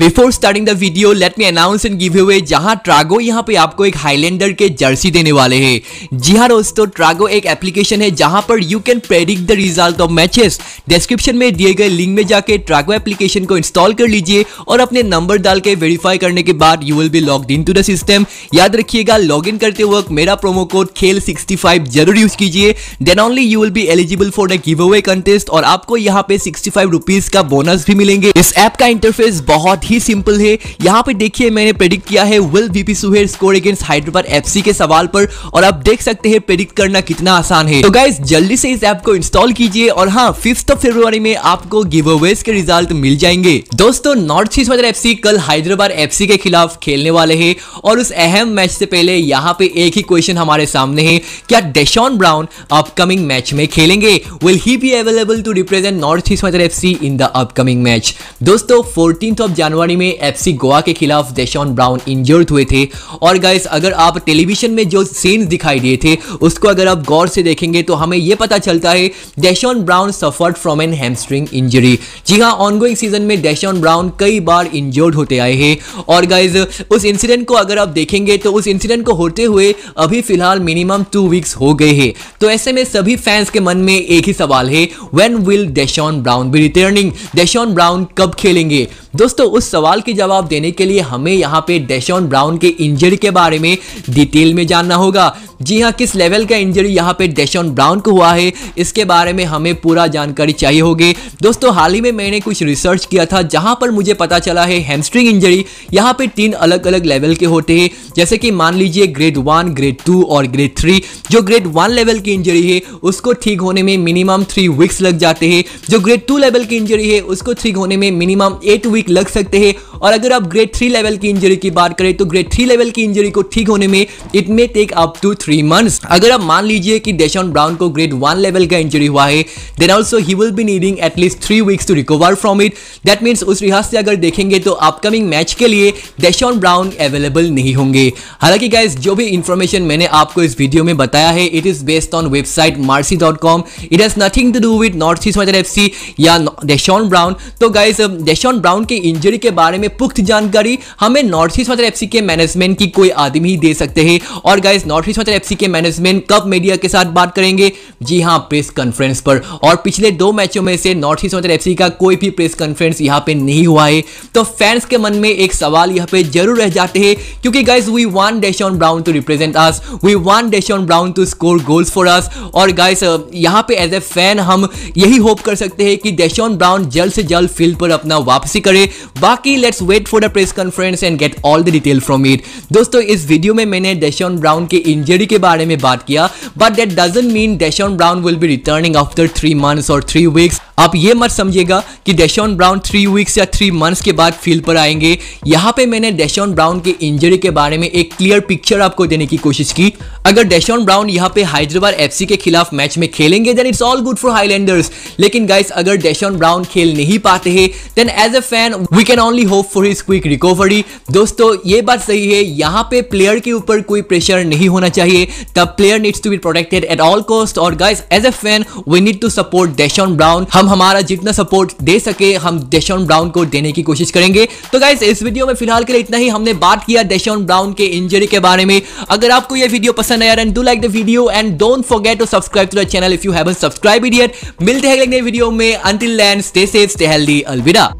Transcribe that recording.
before starting the video let me announce and give away जहां ट्रागो यहां पे आपको एक हाईलैंडर के जर्सी देने वाले हैं जी हाँ दोस्तों ट्रागो एक एप्लीकेशन है जहां पर you can predict the result of matches description में दिए गए लिंक में जाके ट्रागो एप्लीकेशन को इंस्टॉल कर लीजिए और अपने नंबर डाल के वेरीफाई करने के बाद you will be log in to the system याद रखिएगा लॉग इन करते वक्त मेरा प्रोमो कोड खेल सिक्सटी फाइव जरूर यूज कीजिए then only you will be eligible for the give away contest और आपको यहाँ पे सिक्सटी फाइव रुपीज का बोनस भी मिलेंगे इस ऐप का इंटरफेस बहुत ही सिंपल है यहाँ पे देखिए मैंने प्रेडिक्ट किया है will V P Suhair score against Hyderabad FC के सवाल पर और आप देख सकते हैं प्रेडिक्ट करना कितना आसान है तो गाइज जल्दी से इस ऐप को इंस्टॉल कीजिए और हाँ फिफ्थ ऑफ फेब्रुवरी में आपको गिव अवेज के रिजल्ट मिल जाएंगे दोस्तों नॉर्थ ईस्ट वाइजर एफ कल हैदराबाद एफसी के खिलाफ खेलने वाले है और उस अहम मैच से पहले यहाँ पे एक ही क्वेश्चन हमारे सामने है क्या डेशॉन ब्राउन अपकमिंग मैच में खेलेंगे will he be available to represent north east वाइजर F in the upcoming match दोस्तों फोर्टीन ऑफ जनवरी जनवरी में एफ गोवा के खिलाफ देशॉन ब्राउन इंजर्ड हुए थे और गाइस अगर आप टेलीविजन में जो सीन दिखाई दिए थे उसको अगर आप गौर से देखेंगे तो हमें यह पता चलता है Deshorn Brown suffered from an hamstring injury जी हाँ ऑनगोइंग सीजन में डेशॉन ब्राउन कई बार इंजर्ड होते आए हैं और गाइज उस इंसिडेंट को अगर आप देखेंगे तो उस इंसिडेंट को होते हुए अभी फिलहाल मिनिमम टू वीक्स हो गए हैं तो ऐसे में सभी फैंस के मन में एक ही सवाल है when will Deshorn Brown be returning Deshorn Brown कब खेलेंगे दोस्तों उस सवाल के जवाब देने के लिए हमें यहाँ पे डेशॉन ब्राउन के इंजरी के बारे में डिटेल में जानना होगा जी हाँ किस लेवल का इंजरी यहाँ पे डेशॉन ब्राउन को हुआ है इसके बारे में हमें पूरा जानकारी चाहिए होगी दोस्तों हाल ही में मैंने कुछ रिसर्च किया था जहाँ पर मुझे पता चला है हैमस्ट्रिंग इंजरी यहाँ पे तीन अलग अलग लेवल के होते हैं जैसे कि मान लीजिए ग्रेड वन ग्रेड टू और ग्रेड थ्री जो ग्रेड वन लेवल की इंजरी है उसको ठीक होने में मिनिमम थ्री वीक्स लग जाते हैं जो ग्रेड टू लेवल की इंजरी है उसको ठीक होने में मिनिमम एट वीक लग सकते सकते हैं और अगर आप ग्रेड थ्री लेवल की इंजरी की बात करें तो ग्रेड थ्री लेवल की इंजरी को ठीक होने में it may take up to three months अगर आप मान लीजिए कि डेशन ब्राउन को ग्रेड वन लेवल का इंजरी हुआ है then also he will be needing at least three weeks to recover from it that means उस लिहाज से अगर देखेंगे तो अपकमिंग मैच के लिए डेशन ब्राउन अवेलेबल नहीं होंगे हालांकि गाइज जो भी इंफॉर्मेशन मैंने आपको इस वीडियो में बताया है it is based on website मार्सी dot com it has nothing to do with north east वाइडर एफ या डेशॉन ब्राउन तो गाइज डेशॉन ब्राउन की इंजरी के बारे में पुख्त जानकारी हमें नॉर्थ ईस्ट मतलब एफसी के मैनेजमेंट की कोई आदमी ही दे सकते हैं और गाइज नॉर्थ ईस्ट मतलब एफसी के मैनेजमेंट कब मीडिया के साथ बात करेंगे जी हाँ प्रेस कॉन्फ्रेंस पर और पिछले दो मैचों में से नॉर्थ ईस्ट मतलब एफसी का कोई भी प्रेस कॉन्फ्रेंस यहाँ पे नहीं हुआ है तो फैंस के मन में एक सवाल यहाँ पे जरूर रह जाते हैं क्योंकि guys we want Deshorn Brown to represent us we want Deshorn Brown to score goals for us और गाइस यहाँ पे एज ए फैन हम यही होप कर सकते हैं कि डेशन ब्राउन जल्द से जल्द फील्ड पर अपना वापसी करे बाकी let's wait for the press conference and get all the detail from it दोस्तों इस वीडियो में मैंने डेशन ब्राउन के इंजरी के बारे में बात किया but that doesn't mean Deshorn Brown will be returning after three months और थ्री वीक्स आप ये मत समझिएगा कि डेशॉन ब्राउन थ्री वीक्स या थ्री मंथ्स के बाद फील्ड पर आएंगे यहाँ पे मैंने डेशॉन ब्राउन के इंजरी के बारे में एक क्लियर पिक्चर आपको देने की कोशिश की अगर डेशॉन ब्राउन यहाँ पे हैदराबाद एफसी के खिलाफ मैच में खेलेंगे then it's all good for Highlanders लेकिन गाइस अगर डेशॉन ब्राउन खेल नहीं पाते हैं then as a fan we can can only hope for his quick recovery दोस्तों ये बात सही है यहाँ पे प्लेयर के ऊपर कोई प्रेशर नहीं होना चाहिए the player needs to be protected at all cost और guys as a fan we need to support Deshorn Brown हम हमारा जितना सपोर्ट दे सके हम डेशन ब्राउन को देने की कोशिश करेंगे तो गाइस इस वीडियो में फिलहाल के लिए इतना ही हमने बात किया डेशन ब्राउन के इंजरी के बारे में अगर आपको यह वीडियो पसंद आया and do like the video and don't forget to subscribe to the channel if you have subscribe इडियट मिलते हैं अगले वीडियो में अंटिल लैंड स्टे सेफ स्टे हेल्दी अलविदा